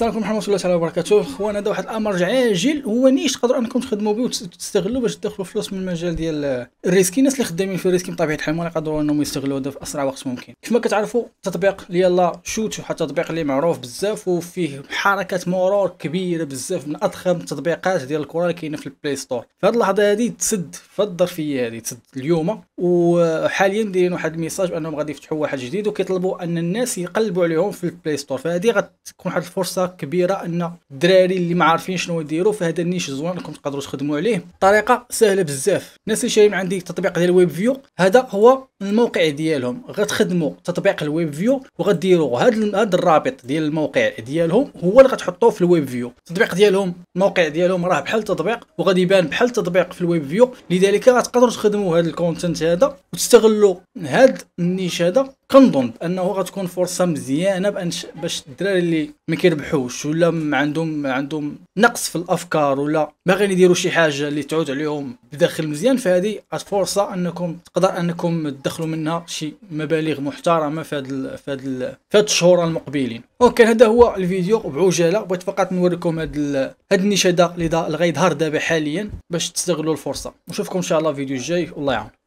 السلام عليكم ورحمه الله تعالى وبركاته اخوان هذا واحد الامر عاجل هو نيش تقدروا انكم تخدموا به وتستغلوا باش تدخلوا فلوس من المجال ديال الريسكي الناس اللي خدامين في الريسكي بطبيعه الحال ما يقدروا انهم يستغلوا هذا في اسرع وقت ممكن كما كتعرفوا تطبيق يلا شوت واحد التطبيق اللي معروف بزاف وفيه حركه مرور كبيره بزاف من اضخم التطبيقات ديال الكره اللي كاينه في البلاي ستور في هذه اللحظه هذه تسد في الظرفيه هذه تسد اليوم وحاليا دايرين واحد الميساج بانهم غادي يفتحوا واحد جديد وكيطلبوا ان الناس يقلبوا عليهم في البلاي ستور فهذه غتكون واحد الفرصه كبيره ان الدراري اللي ما عارفين شنو يديروا فهذا النيش زوين انكم تقدروا تخدموا عليه طريقه سهله بزاف الناس اللي شايفين عندي التطبيق ديال ويب فيو هذا هو الموقع ديالهم غتخدموا تطبيق الويب فيو وغديروا هذا هذا الرابط ديال الموقع ديالهم هو اللي غتحطوه في الويب فيو التطبيق ديالهم الموقع ديالهم راه بحال تطبيق وغادي يبان بحال تطبيق في الويب فيو لذلك غتقدروا تخدموا هذا الكونتنت هذا وتستغلوا هاد النيش هذا كنظن انه غتكون فرصه مزيانه باش الدراري اللي ما كيربحوش ولا عندهم عندهم نقص في الافكار ولا باغيين يديروا شي حاجه اللي تعود عليهم بداخل مزيان فهذه فرصه انكم تقدر انكم تدخلوا منها شي مبالغ محترمه في هاد في هاد في هاد الشهور المقبلين اوكي هذا هو الفيديو بعجاله بغيت فقط نوريكم هاد هاد النيش هذا اللي غيظهر دابا حاليا باش تستغلوا الفرصه نشوفكم ان شاء الله في الفيديو الجاي والله يعاون